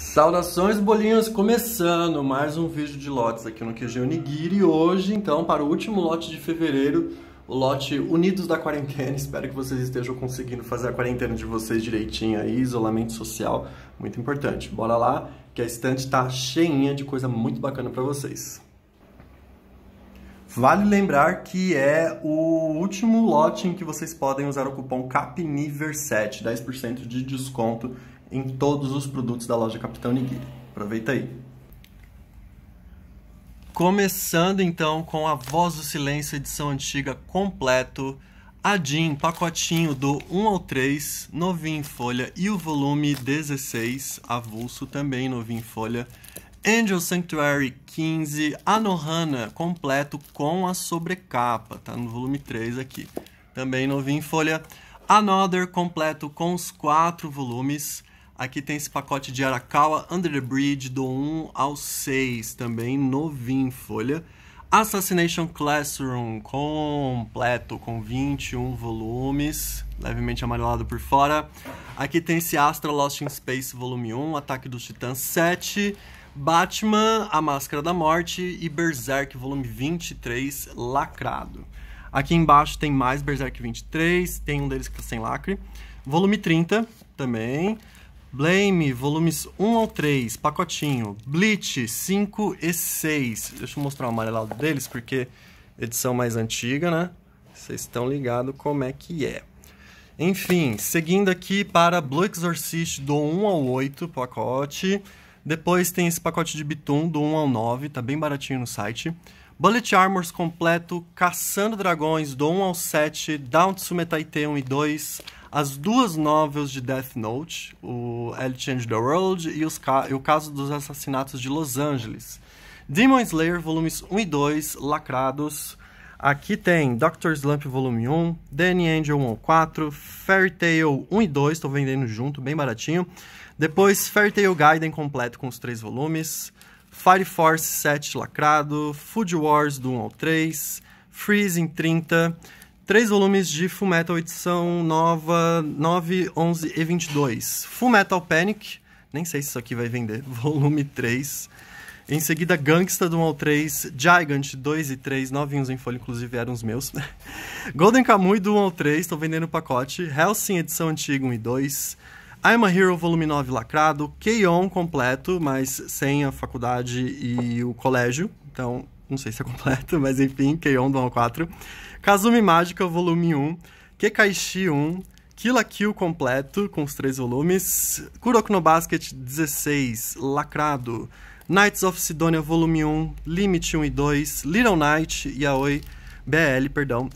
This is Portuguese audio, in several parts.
Saudações bolinhos, começando mais um vídeo de lotes aqui no QG Onigiri hoje então para o último lote de fevereiro, o lote Unidos da Quarentena, espero que vocês estejam conseguindo fazer a quarentena de vocês direitinho aí, isolamento social, muito importante. Bora lá que a estante está cheinha de coisa muito bacana para vocês. Vale lembrar que é o último lote em que vocês podem usar o cupom CAPNIVER7, 10% de desconto em todos os produtos da loja Capitão Nigiri. Aproveita aí. Começando então com a Voz do Silêncio edição antiga completo, a Adin, pacotinho do 1 ao 3, novinho em folha e o volume 16, avulso também novinho em folha. Angel Sanctuary 15, Anohana completo com a sobrecapa, tá no volume 3 aqui. Também novinho em folha. Another completo com os quatro volumes. Aqui tem esse pacote de Arakawa Under the Bridge do 1 ao 6, também novinho em folha. Assassination Classroom completo com 21 volumes, levemente amarelado por fora. Aqui tem esse Astra Lost in Space volume 1, Ataque dos Titãs 7, Batman, A Máscara da Morte e Berserk volume 23 lacrado. Aqui embaixo tem mais Berserk 23, tem um deles que tá sem lacre. Volume 30 também. Blame, volumes 1 ao 3, pacotinho. Bleach 5 e 6. Deixa eu mostrar o amarelado deles, porque edição mais antiga, né? Vocês estão ligados como é que é. Enfim, seguindo aqui para Blue Exorcist do 1 ao 8 pacote. Depois tem esse pacote de Bitum do 1 ao 9, tá bem baratinho no site. Bullet Armors completo, Caçando Dragões, do 1 ao 7, Down Tsumetaite 1 e 2, as duas novels de Death Note, o El Change the World e, ca e o Caso dos Assassinatos de Los Angeles. Demon Slayer, volumes 1 e 2, lacrados. Aqui tem Doctor Slump Volume 1, Danny Angel 1 ao 4, Fairy Tail 1 e 2, estou vendendo junto, bem baratinho. Depois Fairy Tail Gaiden completo com os três volumes. Fire Force 7 lacrado, Food Wars do 1 ao 3, Freezing 30, três volumes de Fullmetal edição nova 9, 11 e 22. Fullmetal Panic, nem sei se isso aqui vai vender, volume 3. Em seguida, Gangsta do 1 ao 3, Gigant 2 e 3, novinhos em folha, inclusive eram os meus. Golden Kamuy do 1 ao 3, estou vendendo o pacote. Hellsing edição antiga 1 e 2. I'm a Hero volume 9 lacrado, K-On! completo, mas sem a faculdade e o colégio, então não sei se é completo, mas enfim, K-On! do 1 ao 4. Kazumi Mágica volume 1, Kekaishi 1, Kill la Kill completo, com os três volumes, Kuroko no Basket 16, lacrado, Knights of Sidonia volume 1, Limit 1 e 2, Little Knight, Yaoi, BL, perdão,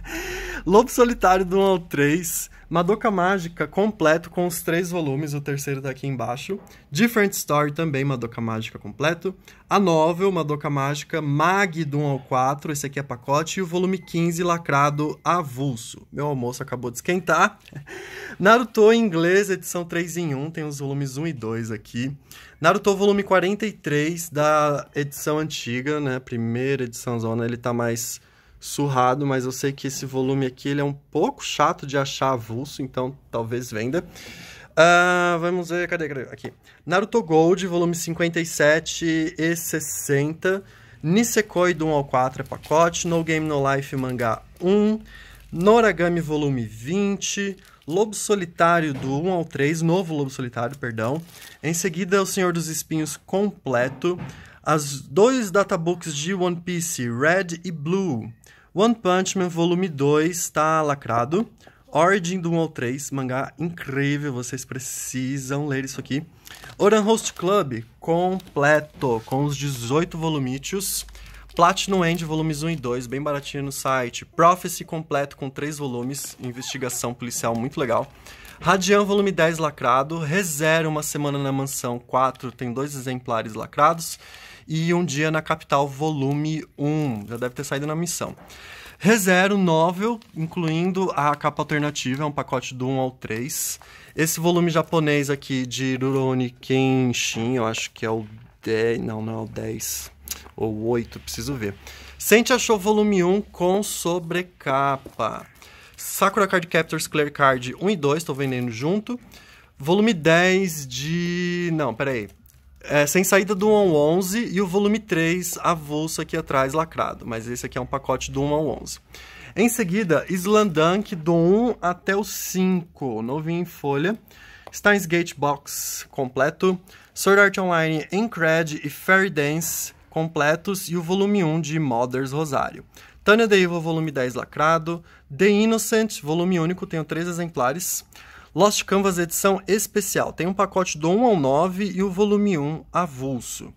Lobo Solitário do 1 ao 3, Madoka Mágica completo com os três volumes, o terceiro tá aqui embaixo. Different Story também, Madoka Mágica completo. A novel, Madoka Mágica, Mag do 1 ao 4, esse aqui é pacote. E o volume 15, lacrado, avulso. Meu almoço acabou de esquentar. Naruto em inglês, edição 3 em 1, tem os volumes 1 e 2 aqui. Naruto volume 43 da edição antiga, né? Primeira edição zona, ele tá mais surrado, mas eu sei que esse volume aqui ele é um pouco chato de achar avulso, então talvez venda. Uh, vamos ver, cadê, cadê? Aqui. Naruto Gold, volume 57 e 60. Nisekoi do 1 ao 4 é pacote. No Game No Life mangá 1. Noragami volume 20. Lobo Solitário do 1 ao 3, novo Lobo Solitário, perdão. Em seguida, O Senhor dos Espinhos completo. As dois databooks de One Piece, Red e Blue. One Punch Man volume 2 está lacrado. Origin do 1 ao 3, mangá incrível, vocês precisam ler isso aqui. Oran Host Club completo, com os 18 volumítios. Platinum End, volumes 1 e 2, bem baratinho no site. Prophecy completo com 3 volumes, investigação policial muito legal. Radian, volume 10, lacrado. Rezero, Uma Semana na Mansão 4, tem dois exemplares lacrados e Um Dia na Capital, volume 1. Já deve ter saído na missão. Rezero Novel, incluindo a capa alternativa, é um pacote do 1 ao 3. Esse volume japonês aqui de Rurouni Kenshin, eu acho que é o 10, não, não é o 10 ou 8, preciso ver. Sente achou volume 1 com sobrecapa. Sakura Card Captors Clear Card 1 e 2, estou vendendo junto. Volume 10 de. Não, peraí. É, sem saída do 1 ao 11 e o volume 3 avulso aqui atrás lacrado, mas esse aqui é um pacote do 1 ao 11. Em seguida, Slandunk do 1 até o 5, novinho em folha. Steins Gate Box completo, Sword Art Online Incred e Fairy Dance completos e o volume 1 de Mothers Rosário. Tânia Deiva, volume 10 lacrado, The Innocent, volume único, tenho três exemplares. Lost Canvas edição especial. Tem um pacote do 1 ao 9 e o volume 1 avulso.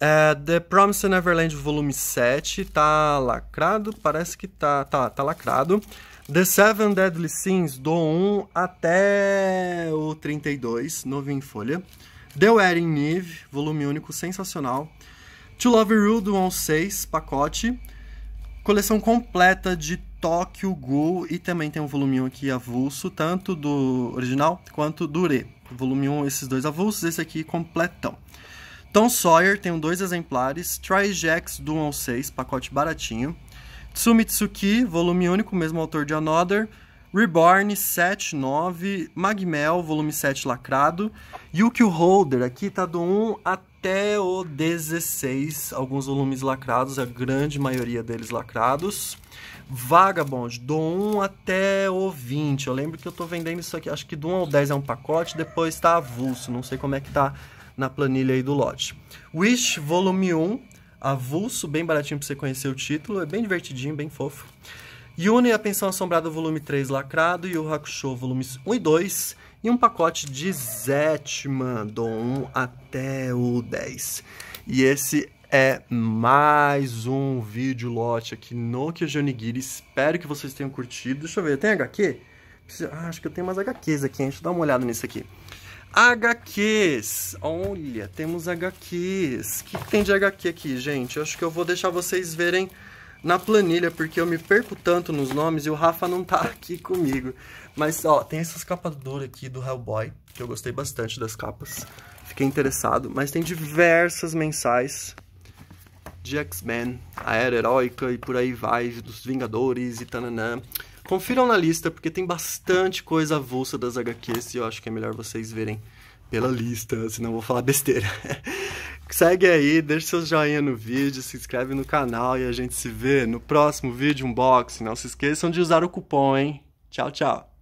É, The Promised Neverland volume 7 tá lacrado, parece que tá, tá, tá lacrado. The Seven Deadly Sins do 1 até o 32, novo em folha. The Wedding Eve, volume único sensacional. To Love Rule do 1 ao 6, pacote. Coleção completa de Tóquio, Ghoul e também tem um volume 1 aqui avulso, tanto do original quanto do Re. Volume 1, esses dois avulsos, esse aqui completão. Tom Sawyer, tem dois exemplares, Trijax do 1 ao 6, pacote baratinho. Tsumitsuki, volume único, mesmo autor de Another. Reborn 79, Magmel, volume 7 lacrado. E o Holder aqui tá do 1 até o 16, alguns volumes lacrados, a grande maioria deles lacrados. Vagabond, do 1 até o 20. Eu lembro que eu tô vendendo isso aqui, acho que do 1 ao 10 é um pacote, depois tá avulso, não sei como é que tá na planilha aí do lote. Wish, volume 1, avulso, bem baratinho pra você conhecer o título, é bem divertidinho, bem fofo. Yuna e a Pensão Assombrada Volume 3 lacrado, Yu Hakusho Volumes 1 e 2 e um pacote de Zetman do 1 até o 10. E esse é mais um vídeo lote aqui no Kijonigiri. Espero que vocês tenham curtido. Deixa eu ver, tem HQ? Ah, acho que eu tenho mais HQs aqui, hein? deixa eu dar uma olhada nisso aqui. HQs! Olha, temos HQs. O que, que tem de HQ aqui, gente? Eu acho que eu vou deixar vocês verem na planilha, porque eu me perco tanto nos nomes e o Rafa não tá aqui comigo. Mas, ó, tem essas capas duras aqui do Hellboy, que eu gostei bastante das capas. Fiquei interessado, mas tem diversas mensais de X-Men, a Era Heróica e por aí vai, dos Vingadores e tananã. Confiram na lista, porque tem bastante coisa avulsa das HQs e eu acho que é melhor vocês verem pela lista, senão eu vou falar besteira. Segue aí, deixa seu joinha no vídeo, se inscreve no canal e a gente se vê no próximo vídeo unboxing. Não se esqueçam de usar o cupom, hein? Tchau, tchau.